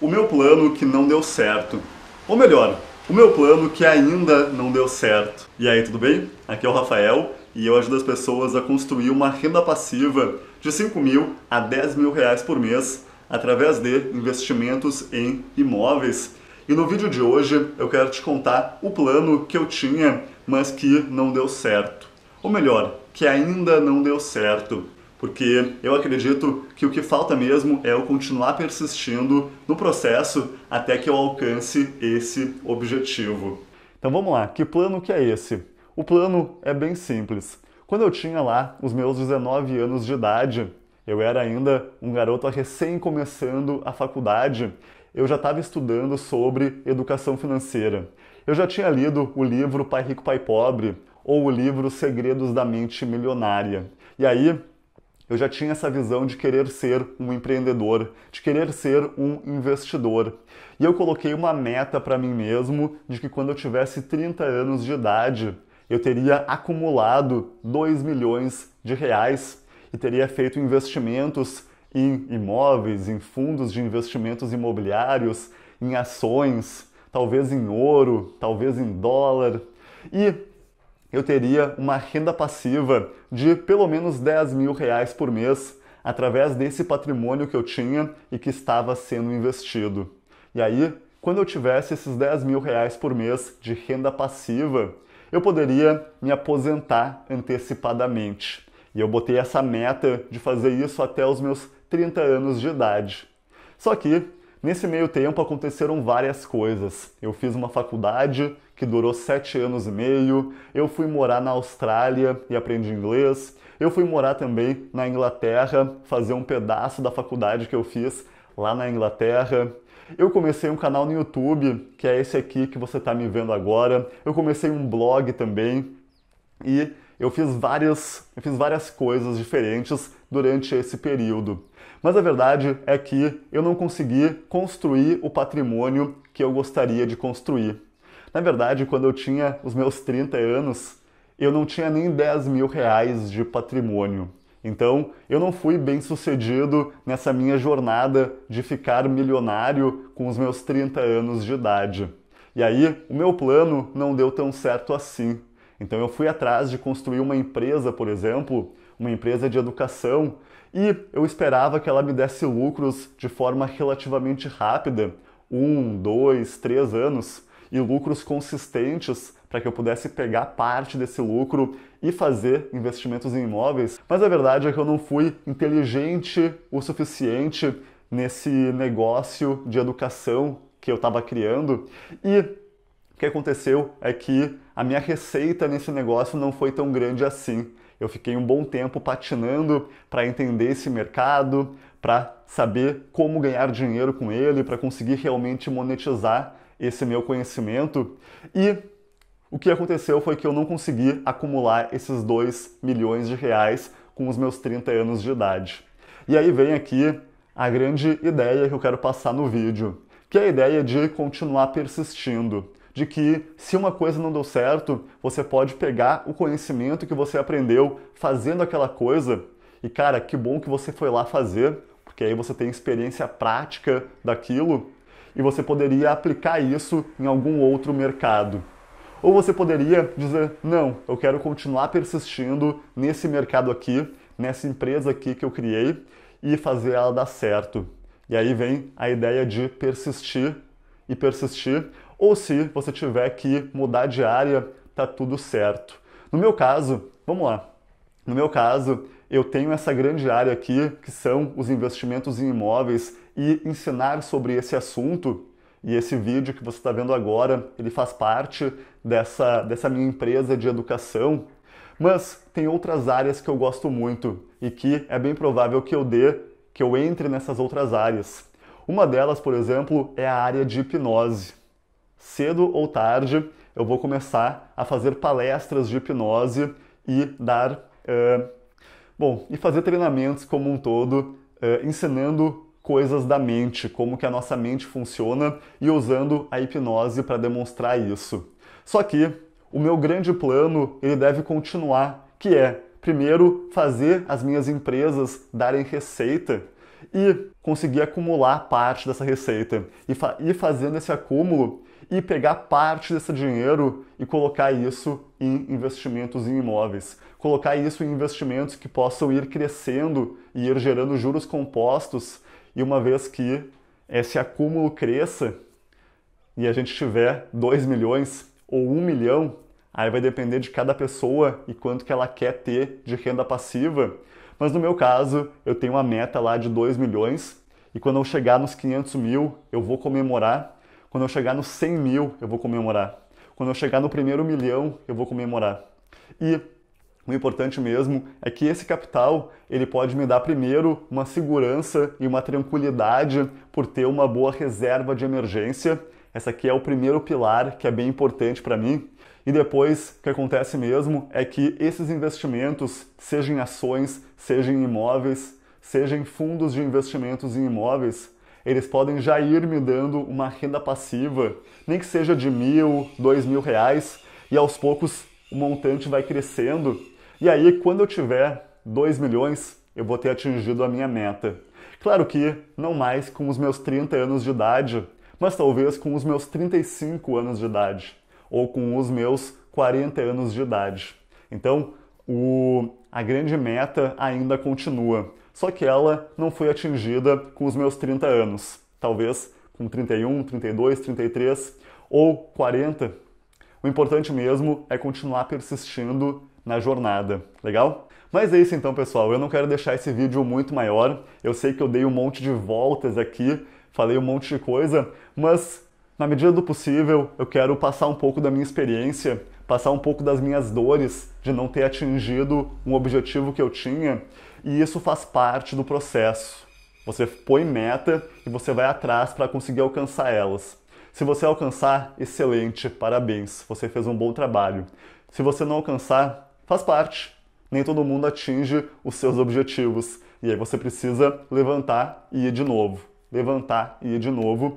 o meu plano que não deu certo. Ou melhor, o meu plano que ainda não deu certo. E aí, tudo bem? Aqui é o Rafael e eu ajudo as pessoas a construir uma renda passiva de 5 mil a 10 mil reais por mês através de investimentos em imóveis. E no vídeo de hoje eu quero te contar o plano que eu tinha, mas que não deu certo. Ou melhor, que ainda não deu certo porque eu acredito que o que falta mesmo é eu continuar persistindo no processo até que eu alcance esse objetivo. Então vamos lá, que plano que é esse? O plano é bem simples. Quando eu tinha lá os meus 19 anos de idade, eu era ainda um garoto recém começando a faculdade, eu já estava estudando sobre educação financeira. Eu já tinha lido o livro Pai Rico, Pai Pobre ou o livro Segredos da Mente Milionária. E aí, eu já tinha essa visão de querer ser um empreendedor, de querer ser um investidor. E eu coloquei uma meta para mim mesmo de que quando eu tivesse 30 anos de idade, eu teria acumulado 2 milhões de reais e teria feito investimentos em imóveis, em fundos de investimentos imobiliários, em ações, talvez em ouro, talvez em dólar. E eu teria uma renda passiva de pelo menos 10 mil reais por mês através desse patrimônio que eu tinha e que estava sendo investido. E aí, quando eu tivesse esses 10 mil reais por mês de renda passiva, eu poderia me aposentar antecipadamente. E eu botei essa meta de fazer isso até os meus 30 anos de idade. Só que, nesse meio tempo, aconteceram várias coisas. Eu fiz uma faculdade, que durou sete anos e meio. Eu fui morar na Austrália e aprendi inglês. Eu fui morar também na Inglaterra, fazer um pedaço da faculdade que eu fiz lá na Inglaterra. Eu comecei um canal no YouTube, que é esse aqui que você está me vendo agora. Eu comecei um blog também e eu fiz várias, eu fiz várias coisas diferentes durante esse período. Mas a verdade é que eu não consegui construir o patrimônio que eu gostaria de construir. Na verdade, quando eu tinha os meus 30 anos, eu não tinha nem 10 mil reais de patrimônio. Então, eu não fui bem sucedido nessa minha jornada de ficar milionário com os meus 30 anos de idade. E aí, o meu plano não deu tão certo assim. Então, eu fui atrás de construir uma empresa, por exemplo, uma empresa de educação, e eu esperava que ela me desse lucros de forma relativamente rápida um, dois, três anos e lucros consistentes para que eu pudesse pegar parte desse lucro e fazer investimentos em imóveis. Mas a verdade é que eu não fui inteligente o suficiente nesse negócio de educação que eu estava criando e o que aconteceu é que a minha receita nesse negócio não foi tão grande assim. Eu fiquei um bom tempo patinando para entender esse mercado, para saber como ganhar dinheiro com ele, para conseguir realmente monetizar esse meu conhecimento. E o que aconteceu foi que eu não consegui acumular esses 2 milhões de reais com os meus 30 anos de idade. E aí vem aqui a grande ideia que eu quero passar no vídeo, que é a ideia de continuar persistindo, de que se uma coisa não deu certo, você pode pegar o conhecimento que você aprendeu fazendo aquela coisa e cara, que bom que você foi lá fazer, porque aí você tem experiência prática daquilo e você poderia aplicar isso em algum outro mercado. Ou você poderia dizer: não, eu quero continuar persistindo nesse mercado aqui, nessa empresa aqui que eu criei e fazer ela dar certo. E aí vem a ideia de persistir e persistir, ou se você tiver que mudar de área, tá tudo certo. No meu caso, vamos lá. No meu caso, eu tenho essa grande área aqui que são os investimentos em imóveis e ensinar sobre esse assunto. E esse vídeo que você está vendo agora, ele faz parte dessa, dessa minha empresa de educação. Mas tem outras áreas que eu gosto muito e que é bem provável que eu dê, que eu entre nessas outras áreas. Uma delas, por exemplo, é a área de hipnose. Cedo ou tarde, eu vou começar a fazer palestras de hipnose e dar. Uh, bom, e fazer treinamentos como um todo, uh, ensinando coisas da mente, como que a nossa mente funciona e usando a hipnose para demonstrar isso. Só que o meu grande plano, ele deve continuar, que é primeiro fazer as minhas empresas darem receita e conseguir acumular parte dessa receita e fa ir fazendo esse acúmulo e pegar parte desse dinheiro e colocar isso em investimentos em imóveis. Colocar isso em investimentos que possam ir crescendo e ir gerando juros compostos e uma vez que esse acúmulo cresça e a gente tiver 2 milhões ou 1 milhão, aí vai depender de cada pessoa e quanto que ela quer ter de renda passiva. Mas no meu caso, eu tenho uma meta lá de 2 milhões e quando eu chegar nos 500 mil, eu vou comemorar. Quando eu chegar nos 100 mil, eu vou comemorar. Quando eu chegar no primeiro milhão, eu vou comemorar. E o importante mesmo é que esse capital ele pode me dar primeiro uma segurança e uma tranquilidade por ter uma boa reserva de emergência. Essa aqui é o primeiro pilar que é bem importante para mim. E depois, o que acontece mesmo é que esses investimentos, seja em ações, seja em imóveis, seja em fundos de investimentos em imóveis, eles podem já ir me dando uma renda passiva, nem que seja de mil, dois mil reais, e aos poucos o montante vai crescendo e aí, quando eu tiver 2 milhões, eu vou ter atingido a minha meta. Claro que não mais com os meus 30 anos de idade, mas talvez com os meus 35 anos de idade ou com os meus 40 anos de idade. Então, o, a grande meta ainda continua, só que ela não foi atingida com os meus 30 anos. Talvez com 31, 32, 33 ou 40. O importante mesmo é continuar persistindo na jornada. Legal? Mas é isso então, pessoal. Eu não quero deixar esse vídeo muito maior. Eu sei que eu dei um monte de voltas aqui, falei um monte de coisa, mas na medida do possível, eu quero passar um pouco da minha experiência, passar um pouco das minhas dores de não ter atingido um objetivo que eu tinha, e isso faz parte do processo. Você põe meta e você vai atrás para conseguir alcançar elas. Se você alcançar, excelente, parabéns, você fez um bom trabalho. Se você não alcançar, faz parte. Nem todo mundo atinge os seus objetivos. E aí você precisa levantar e ir de novo. Levantar e ir de novo.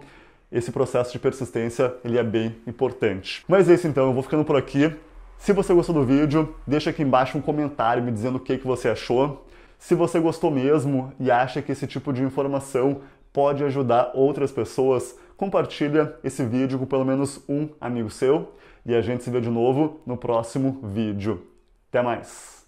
Esse processo de persistência, ele é bem importante. Mas é isso então, eu vou ficando por aqui. Se você gostou do vídeo, deixa aqui embaixo um comentário me dizendo o que, que você achou. Se você gostou mesmo e acha que esse tipo de informação pode ajudar outras pessoas, compartilha esse vídeo com pelo menos um amigo seu e a gente se vê de novo no próximo vídeo. Até mais!